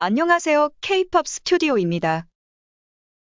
안녕하세요. K-팝 스튜디오입니다.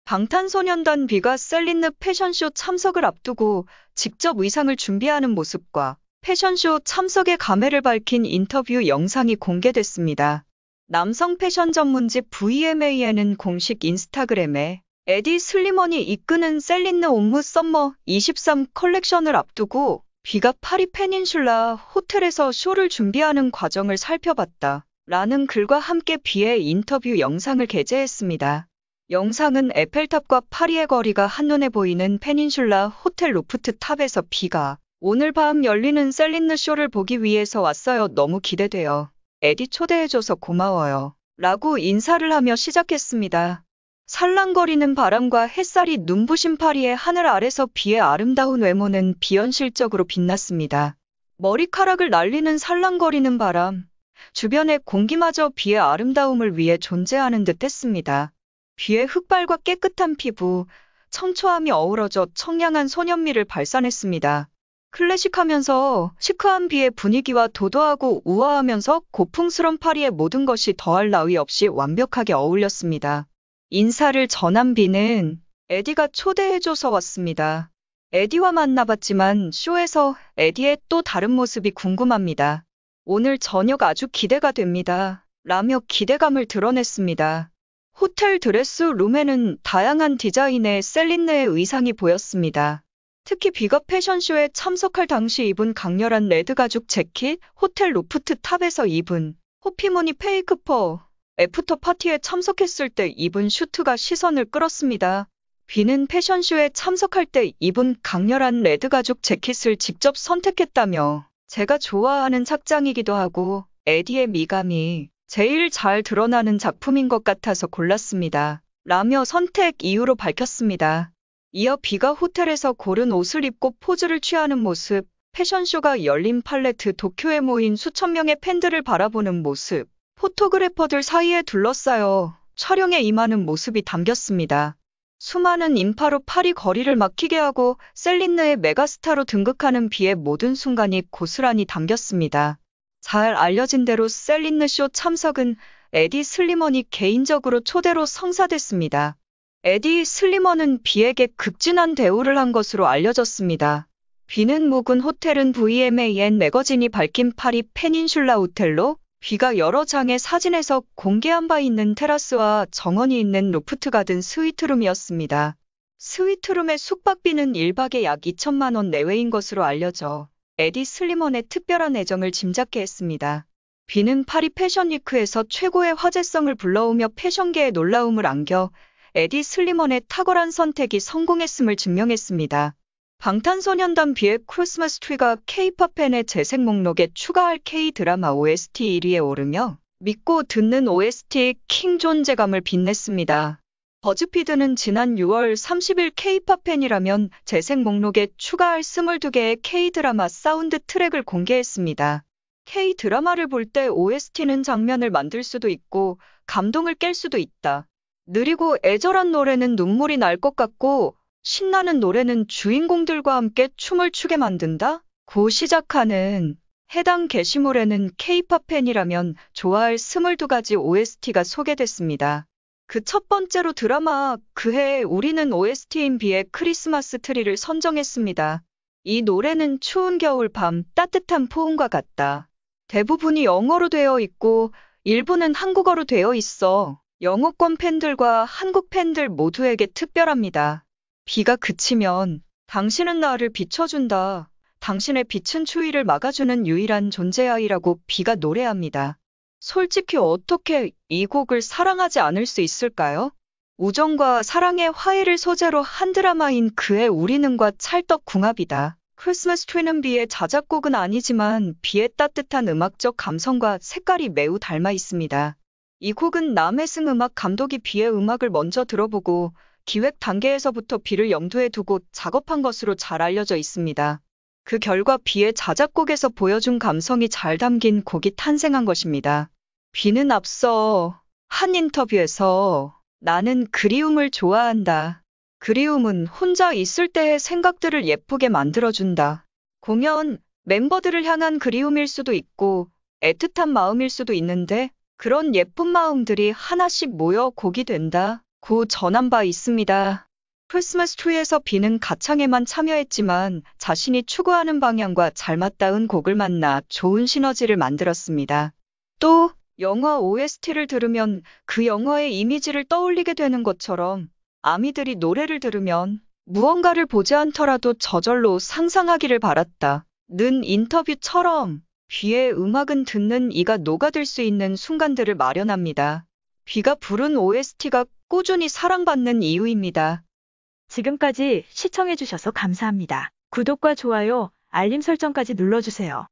방탄소년단 비가 셀린느 패션쇼 참석을 앞두고 직접 의상을 준비하는 모습과 패션쇼 참석의 감회를 밝힌 인터뷰 영상이 공개됐습니다. 남성 패션 전문지 VMA에는 공식 인스타그램에 에디 슬리머니 이끄는 셀린느 옴무 썸머 23 컬렉션을 앞두고 비가 파리 페닌슐라 호텔에서 쇼를 준비하는 과정을 살펴봤다. 라는 글과 함께 비의 인터뷰 영상을 게재했습니다. 영상은 에펠탑과 파리의 거리가 한눈에 보이는 페닌슐라 호텔 로프트 탑에서 비가 오늘 밤 열리는 셀린느 쇼를 보기 위해서 왔어요. 너무 기대돼요. 에디 초대해줘서 고마워요. 라고 인사를 하며 시작했습니다. 살랑거리는 바람과 햇살이 눈부신 파리의 하늘 아래서 비의 아름다운 외모는 비현실적으로 빛났습니다. 머리카락을 날리는 살랑거리는 바람, 주변의 공기마저 비의 아름다움을 위해 존재하는 듯 했습니다. 비의 흑발과 깨끗한 피부, 청초함이 어우러져 청량한 소년미를 발산했습니다. 클래식하면서 시크한 비의 분위기와 도도하고 우아하면서 고풍스런 파리의 모든 것이 더할 나위 없이 완벽하게 어울렸습니다. 인사를 전한 비는 에디가 초대해줘서 왔습니다. 에디와 만나봤지만 쇼에서 에디의 또 다른 모습이 궁금합니다. 오늘 저녁 아주 기대가 됩니다. 라며 기대감을 드러냈습니다. 호텔 드레스 룸에는 다양한 디자인의 셀린느의 의상이 보였습니다. 특히 비겁 패션쇼에 참석할 당시 입은 강렬한 레드 가죽 재킷, 호텔 로프트 탑에서 입은 호피모니 페이크 퍼, 애프터 파티에 참석했을 때 입은 슈트가 시선을 끌었습니다. 비는 패션쇼에 참석할 때 입은 강렬한 레드 가죽 재킷을 직접 선택했다며 제가 좋아하는 착장이기도 하고 에디의 미감이 제일 잘 드러나는 작품인 것 같아서 골랐습니다. 라며 선택 이유로 밝혔습니다. 이어 비가 호텔에서 고른 옷을 입고 포즈를 취하는 모습, 패션쇼가 열린 팔레트 도쿄에 모인 수천 명의 팬들을 바라보는 모습, 포토그래퍼들 사이에 둘러싸여 촬영에 임하는 모습이 담겼습니다. 수많은 인파로 파리 거리를 막히게 하고 셀린느의 메가스타로 등극하는 비의 모든 순간이 고스란히 담겼습니다. 잘 알려진 대로 셀린느 쇼 참석은 에디 슬리먼이 개인적으로 초대로 성사됐습니다. 에디 슬리먼은 비에게 극진한 대우를 한 것으로 알려졌습니다. 비는 묵은 호텔은 VMAN 매거진이 밝힌 파리 페닌슐라 호텔로 뷔가 여러 장의 사진에서 공개한 바 있는 테라스와 정원이 있는 로프트 가든 스위트룸이었습니다. 스위트룸의 숙박비는 1박에 약 2천만 원 내외인 것으로 알려져 에디 슬리먼의 특별한 애정을 짐작케 했습니다. 뷔는 파리 패션위크에서 최고의 화제성을 불러오며 패션계의 놀라움을 안겨 에디 슬리먼의 탁월한 선택이 성공했음을 증명했습니다. 방탄소년단 비의 크리스마스 트리가 K-팝 팬의 재생 목록에 추가할 K-드라마 OST 1위에 오르며 믿고 듣는 OST 킹 존재감을 빛냈습니다. 버즈피드는 지난 6월 30일 K-팝 팬이라면 재생 목록에 추가할 22개의 K-드라마 사운드 트랙을 공개했습니다. K-드라마를 볼 때 OST는 장면을 만들 수도 있고 감동을 깰 수도 있다. 느리고 애절한 노래는 눈물이 날 것 같고 신나는 노래는 주인공들과 함께 춤을 추게 만든다? 고 시작하는 해당 게시물에는 케이팝 팬이라면 좋아할 22가지 OST가 소개됐습니다. 그 첫 번째로 드라마 그해 우리는 OST인 비의 크리스마스 트리를 선정했습니다. 이 노래는 추운 겨울 밤 따뜻한 포옹과 같다. 대부분이 영어로 되어 있고 일부는 한국어로 되어 있어 영어권 팬들과 한국 팬들 모두에게 특별합니다. 비가 그치면 당신은 나를 비춰준다. 당신의 빛은 추위를 막아주는 유일한 존재야이라고 비가 노래합니다. 솔직히 어떻게 이 곡을 사랑하지 않을 수 있을까요? 우정과 사랑의 화해를 소재로 한 드라마인 그의 우리는과 찰떡궁합이다. 크리스마스 트리는 비의 자작곡은 아니지만 비의 따뜻한 음악적 감성과 색깔이 매우 닮아 있습니다. 이 곡은 남해승 음악 감독이 비의 음악을 먼저 들어보고 기획 단계에서부터 비를 염두에 두고 작업한 것으로 잘 알려져 있습니다. 그 결과 비의 자작곡에서 보여준 감성이 잘 담긴 곡이 탄생한 것입니다. 비는 앞서 한 인터뷰에서 나는 그리움을 좋아한다. 그리움은 혼자 있을 때의 생각들을 예쁘게 만들어준다. 공연, 멤버들을 향한 그리움일 수도 있고 애틋한 마음일 수도 있는데 그런 예쁜 마음들이 하나씩 모여 곡이 된다. 고 전한 바 있습니다. 크리스마스 트리에서 비는 가창에만 참여했지만 자신이 추구하는 방향과 잘 맞닿은 곡을 만나 좋은 시너지를 만들었습니다. 또 영화 OST를 들으면 그 영화의 이미지를 떠올리게 되는 것처럼 아미들이 노래를 들으면 무언가를 보지 않더라도 저절로 상상하기를 바랐다. 는 인터뷰처럼 귀에 음악은 듣는 이가 녹아들 수 있는 순간들을 마련합니다. 귀가 부른 OST가 꾸준히 사랑받는 이유입니다. 지금까지 시청해주셔서 감사합니다. 구독과 좋아요, 알림 설정까지 눌러주세요.